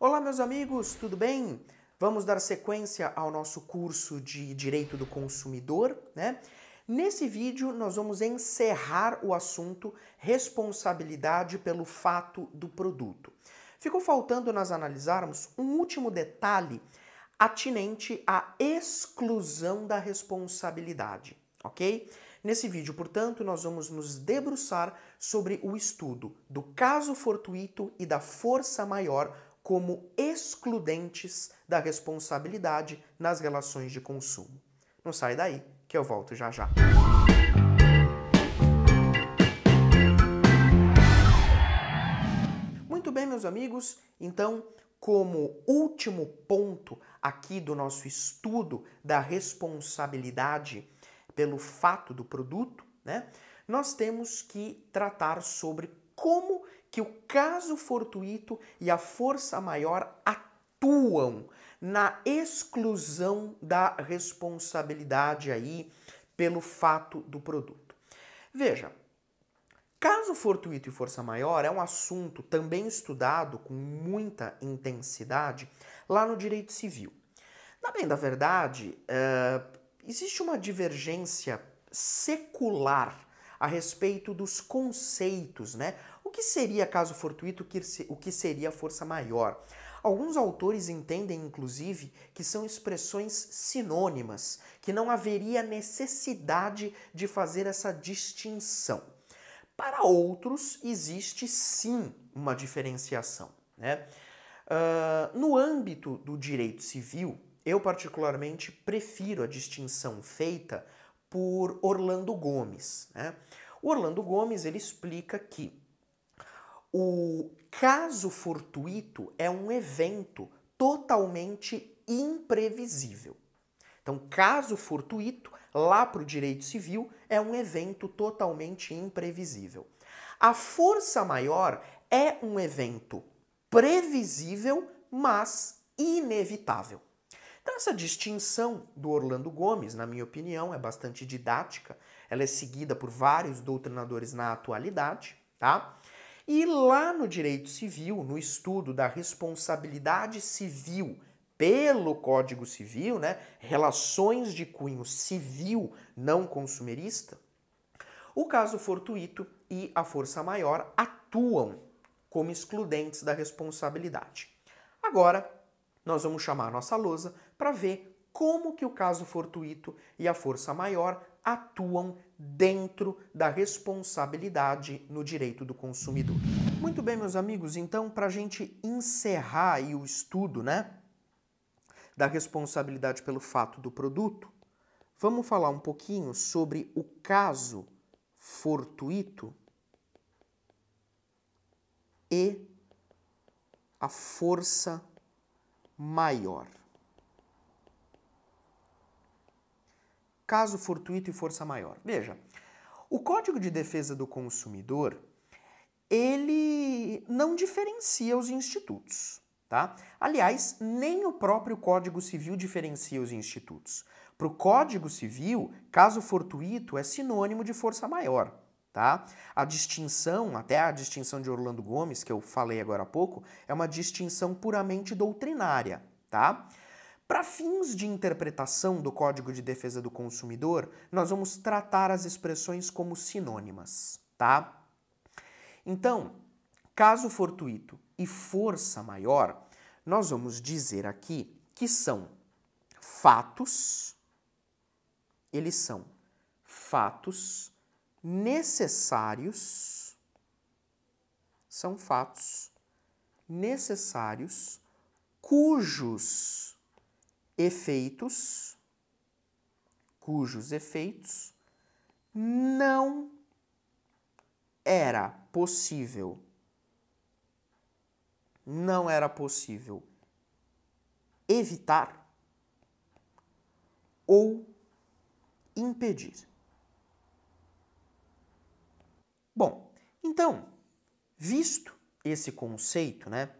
Olá, meus amigos, tudo bem? Vamos dar sequência ao nosso curso de Direito do Consumidor, né? Nesse vídeo, nós vamos encerrar o assunto responsabilidade pelo fato do produto. Ficou faltando nós analisarmos um último detalhe atinente à exclusão da responsabilidade, ok? Nesse vídeo, portanto, nós vamos nos debruçar sobre o estudo do caso fortuito e da força maior como excludentes da responsabilidade nas relações de consumo. Não sai daí, que eu volto já já. Muito bem, meus amigos, então, como último ponto aqui do nosso estudo da responsabilidade pelo fato do produto, né, nós temos que tratar sobre como que o caso fortuito e a força maior atuam na exclusão da responsabilidade aí pelo fato do produto. Veja, caso fortuito e força maior é um assunto também estudado com muita intensidade lá no direito civil. Na bem da verdade, uh, existe uma divergência secular a respeito dos conceitos, né? O que seria caso fortuito, o que seria força maior? Alguns autores entendem, inclusive, que são expressões sinônimas, que não haveria necessidade de fazer essa distinção. Para outros, existe sim uma diferenciação. Né? Uh, no âmbito do direito civil, eu particularmente prefiro a distinção feita por Orlando Gomes. Né? O Orlando Gomes ele explica que o caso fortuito é um evento totalmente imprevisível. Então, caso fortuito, lá para o direito civil, é um evento totalmente imprevisível. A força maior é um evento previsível, mas inevitável. Então, essa distinção do Orlando Gomes, na minha opinião, é bastante didática, ela é seguida por vários doutrinadores na atualidade, tá? E lá no direito civil, no estudo da responsabilidade civil pelo Código Civil, né, relações de cunho civil não consumerista, o caso fortuito e a força maior atuam como excludentes da responsabilidade. Agora, nós vamos chamar nossa lousa para ver como que o caso fortuito e a força maior atuam dentro da responsabilidade no direito do consumidor. Muito bem, meus amigos, então, para a gente encerrar o estudo né, da responsabilidade pelo fato do produto, vamos falar um pouquinho sobre o caso fortuito e a força maior. caso fortuito e força maior. Veja, o Código de Defesa do Consumidor, ele não diferencia os institutos, tá? Aliás, nem o próprio Código Civil diferencia os institutos. Para o Código Civil, caso fortuito é sinônimo de força maior, tá? A distinção, até a distinção de Orlando Gomes, que eu falei agora há pouco, é uma distinção puramente doutrinária, tá? Para fins de interpretação do Código de Defesa do Consumidor, nós vamos tratar as expressões como sinônimas, tá? Então, caso fortuito e força maior, nós vamos dizer aqui que são fatos, eles são fatos necessários, são fatos necessários cujos efeitos cujos efeitos não era possível não era possível evitar ou impedir. Bom, então, visto esse conceito, né,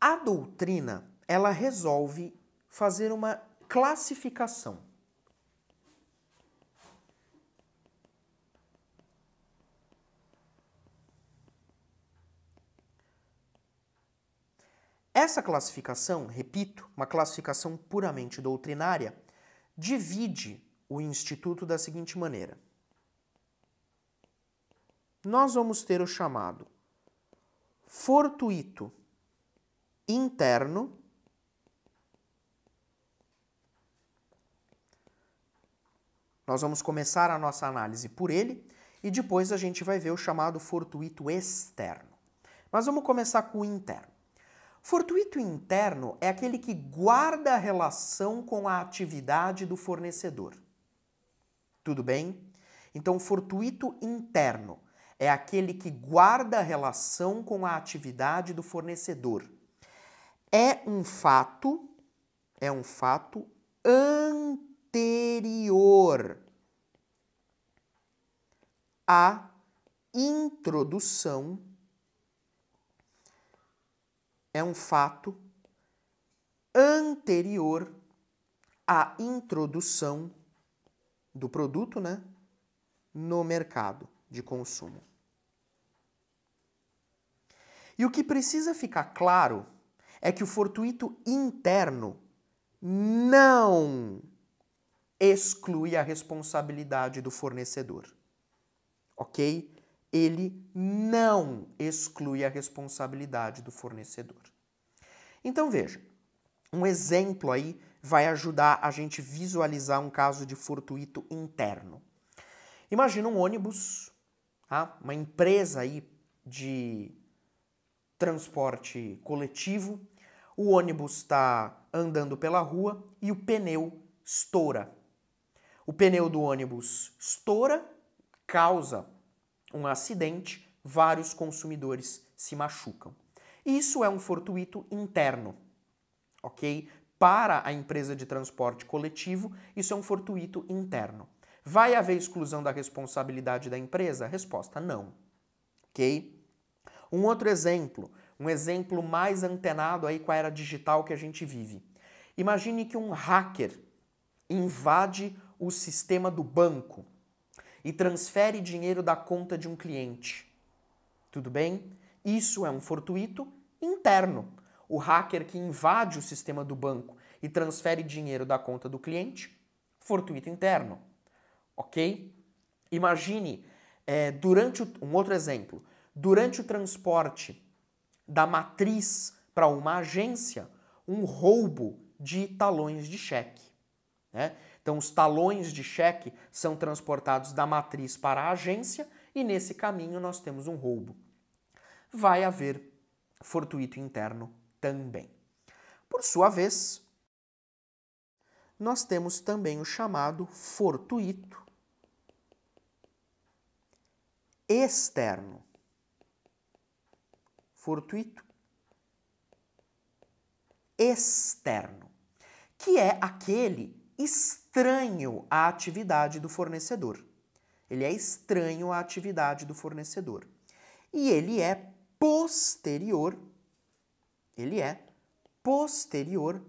a doutrina ela resolve fazer uma classificação. Essa classificação, repito, uma classificação puramente doutrinária, divide o Instituto da seguinte maneira. Nós vamos ter o chamado fortuito interno Nós vamos começar a nossa análise por ele e depois a gente vai ver o chamado fortuito externo. Mas vamos começar com o interno. Fortuito interno é aquele que guarda a relação com a atividade do fornecedor. Tudo bem? Então, fortuito interno é aquele que guarda a relação com a atividade do fornecedor. É um fato, é um fato anterior à introdução é um fato anterior à introdução do produto, né, no mercado de consumo. E o que precisa ficar claro é que o fortuito interno não exclui a responsabilidade do fornecedor. Ok? Ele não exclui a responsabilidade do fornecedor. Então veja, um exemplo aí vai ajudar a gente visualizar um caso de fortuito interno. Imagina um ônibus, tá? uma empresa aí de transporte coletivo. O ônibus está andando pela rua e o pneu estoura. O pneu do ônibus estoura, causa um acidente, vários consumidores se machucam. Isso é um fortuito interno, ok? Para a empresa de transporte coletivo, isso é um fortuito interno. Vai haver exclusão da responsabilidade da empresa? Resposta: não. Ok? Um outro exemplo, um exemplo mais antenado aí com a era digital que a gente vive. Imagine que um hacker invade o sistema do banco e transfere dinheiro da conta de um cliente. Tudo bem? Isso é um fortuito interno. O hacker que invade o sistema do banco e transfere dinheiro da conta do cliente, fortuito interno. Ok? Imagine, é, durante o, um outro exemplo, durante o transporte da matriz para uma agência, um roubo de talões de cheque. Né? Então, os talões de cheque são transportados da matriz para a agência e nesse caminho nós temos um roubo. Vai haver fortuito interno também. Por sua vez, nós temos também o chamado fortuito externo. Fortuito externo, que é aquele estranho à atividade do fornecedor. Ele é estranho à atividade do fornecedor. E ele é posterior, ele é posterior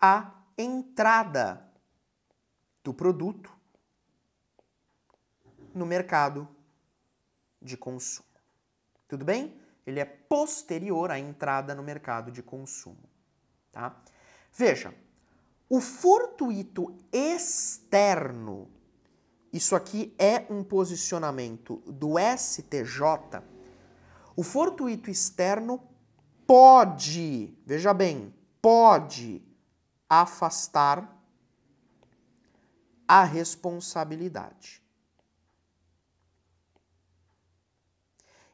à entrada do produto no mercado de consumo. Tudo bem? Ele é posterior à entrada no mercado de consumo, tá? Veja, o fortuito externo, isso aqui é um posicionamento do STJ. O fortuito externo pode, veja bem, pode afastar a responsabilidade.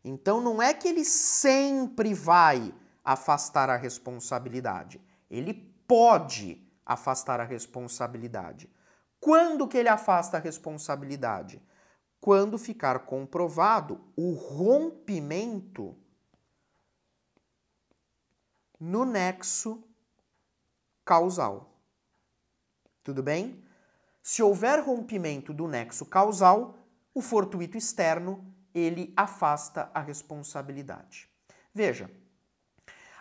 Então não é que ele sempre vai afastar a responsabilidade, ele pode afastar a responsabilidade. Quando que ele afasta a responsabilidade? Quando ficar comprovado o rompimento no nexo causal. Tudo bem? Se houver rompimento do nexo causal, o fortuito externo, ele afasta a responsabilidade. Veja,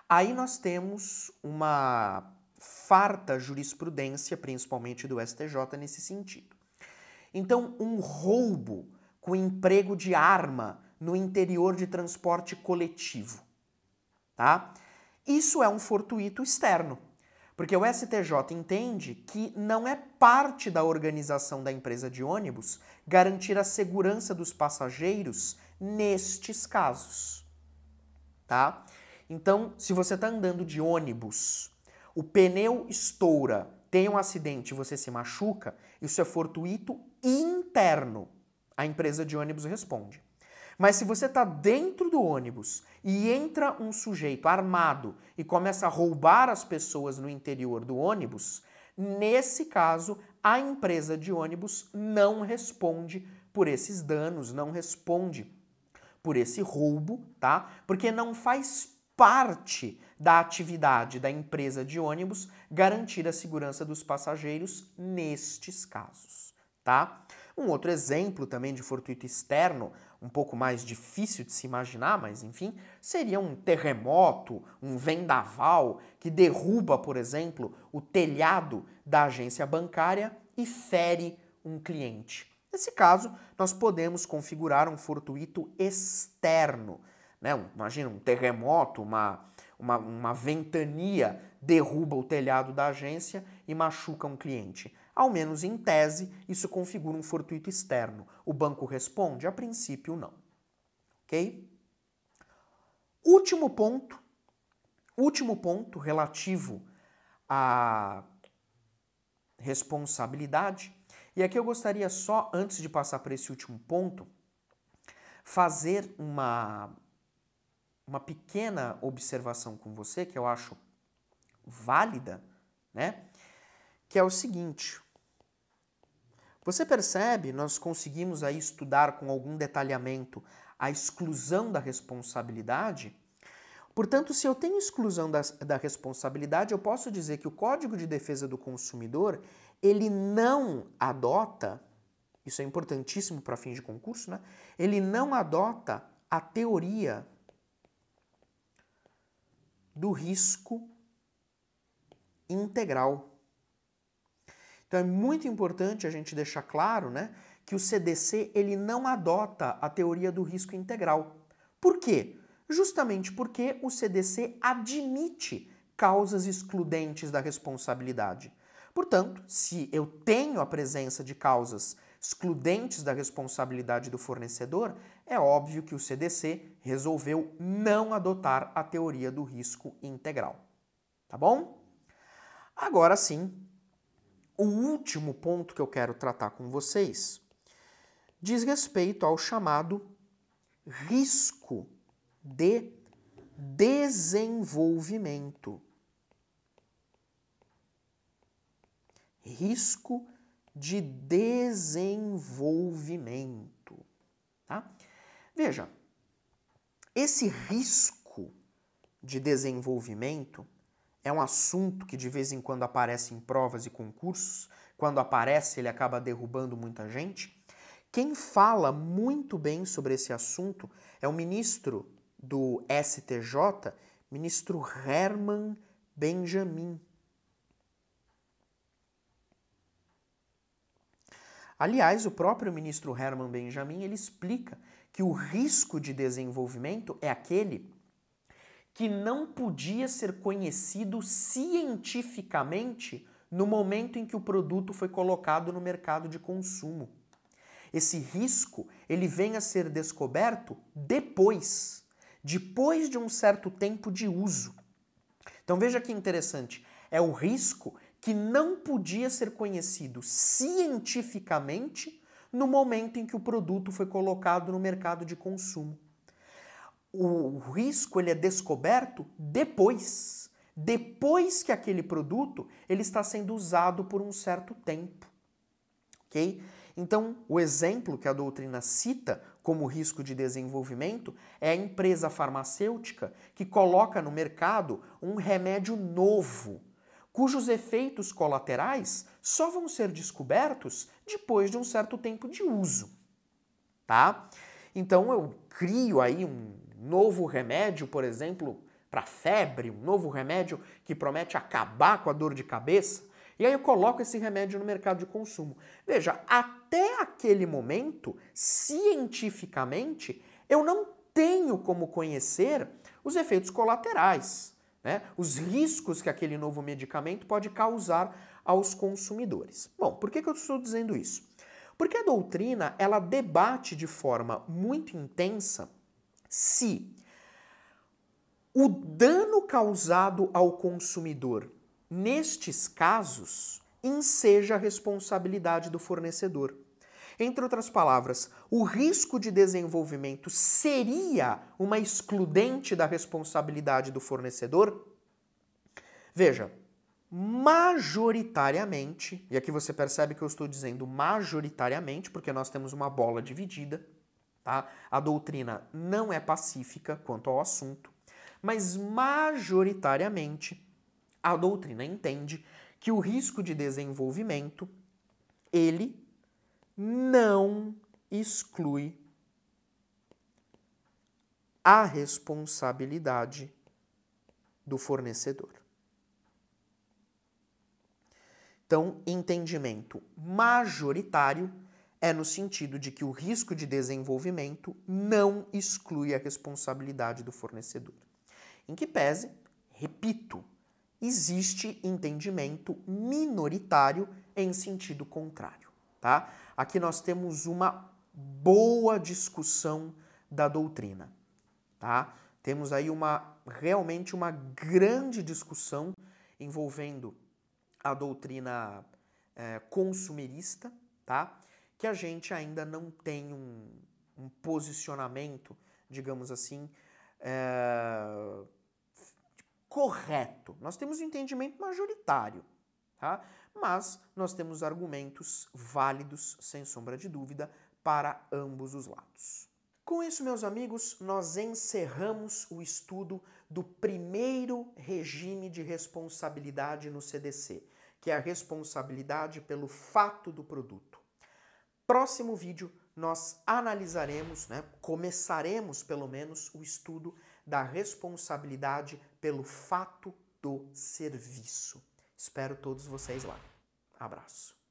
aí nós temos uma farta jurisprudência, principalmente do STJ, nesse sentido. Então, um roubo com emprego de arma no interior de transporte coletivo, tá? Isso é um fortuito externo, porque o STJ entende que não é parte da organização da empresa de ônibus garantir a segurança dos passageiros nestes casos, tá? Então, se você está andando de ônibus o pneu estoura, tem um acidente e você se machuca, isso é fortuito interno. A empresa de ônibus responde. Mas se você está dentro do ônibus e entra um sujeito armado e começa a roubar as pessoas no interior do ônibus, nesse caso a empresa de ônibus não responde por esses danos, não responde por esse roubo, tá? Porque não faz parte da atividade da empresa de ônibus garantir a segurança dos passageiros nestes casos, tá? Um outro exemplo também de fortuito externo, um pouco mais difícil de se imaginar, mas enfim, seria um terremoto, um vendaval que derruba, por exemplo, o telhado da agência bancária e fere um cliente. Nesse caso, nós podemos configurar um fortuito externo, né? Imagina um terremoto, uma uma, uma ventania derruba o telhado da agência e machuca um cliente. Ao menos em tese, isso configura um fortuito externo. O banco responde? A princípio, não. Ok? Último ponto, último ponto relativo à responsabilidade. E aqui eu gostaria só, antes de passar para esse último ponto, fazer uma, uma pequena observação com você que eu acho válida, né? Que é o seguinte: você percebe, nós conseguimos aí estudar com algum detalhamento a exclusão da responsabilidade. Portanto, se eu tenho exclusão da, da responsabilidade, eu posso dizer que o Código de Defesa do Consumidor ele não adota, isso é importantíssimo para fins de concurso, né? Ele não adota a teoria do risco integral. Então é muito importante a gente deixar claro, né, que o CDC ele não adota a teoria do risco integral. Por quê? Justamente porque o CDC admite causas excludentes da responsabilidade. Portanto, se eu tenho a presença de causas excludentes da responsabilidade do fornecedor, é óbvio que o CDC resolveu não adotar a teoria do risco integral. Tá bom? Agora sim, o último ponto que eu quero tratar com vocês diz respeito ao chamado risco de desenvolvimento. Risco de desenvolvimento. Tá? Veja, esse risco de desenvolvimento é um assunto que de vez em quando aparece em provas e concursos. Quando aparece, ele acaba derrubando muita gente. Quem fala muito bem sobre esse assunto é o ministro do STJ, ministro Herman Benjamin. Aliás, o próprio ministro Herman Benjamin ele explica que o risco de desenvolvimento é aquele que não podia ser conhecido cientificamente no momento em que o produto foi colocado no mercado de consumo. Esse risco ele vem a ser descoberto depois, depois de um certo tempo de uso. Então veja que interessante, é o risco que não podia ser conhecido cientificamente no momento em que o produto foi colocado no mercado de consumo. O risco ele é descoberto depois, depois que aquele produto ele está sendo usado por um certo tempo, ok? Então, o exemplo que a doutrina cita como risco de desenvolvimento é a empresa farmacêutica que coloca no mercado um remédio novo cujos efeitos colaterais só vão ser descobertos depois de um certo tempo de uso, tá? Então eu crio aí um novo remédio, por exemplo, para febre, um novo remédio que promete acabar com a dor de cabeça, e aí eu coloco esse remédio no mercado de consumo. Veja, até aquele momento, cientificamente, eu não tenho como conhecer os efeitos colaterais né? Os riscos que aquele novo medicamento pode causar aos consumidores. Bom, por que, que eu estou dizendo isso? Porque a doutrina ela debate de forma muito intensa se o dano causado ao consumidor nestes casos enseja a responsabilidade do fornecedor. Entre outras palavras, o risco de desenvolvimento seria uma excludente da responsabilidade do fornecedor? Veja, majoritariamente, e aqui você percebe que eu estou dizendo majoritariamente, porque nós temos uma bola dividida, tá? A doutrina não é pacífica quanto ao assunto, mas majoritariamente a doutrina entende que o risco de desenvolvimento ele não exclui a responsabilidade do fornecedor. Então, entendimento majoritário é no sentido de que o risco de desenvolvimento não exclui a responsabilidade do fornecedor. Em que pese, repito, existe entendimento minoritário em sentido contrário tá? Aqui nós temos uma boa discussão da doutrina, tá? Temos aí uma realmente uma grande discussão envolvendo a doutrina é, consumerista, tá? Que a gente ainda não tem um, um posicionamento, digamos assim, é, correto. Nós temos um entendimento majoritário, Tá? Mas nós temos argumentos válidos, sem sombra de dúvida, para ambos os lados. Com isso, meus amigos, nós encerramos o estudo do primeiro regime de responsabilidade no CDC, que é a responsabilidade pelo fato do produto. Próximo vídeo, nós analisaremos, né, começaremos pelo menos o estudo da responsabilidade pelo fato do serviço. Espero todos vocês lá. Abraço.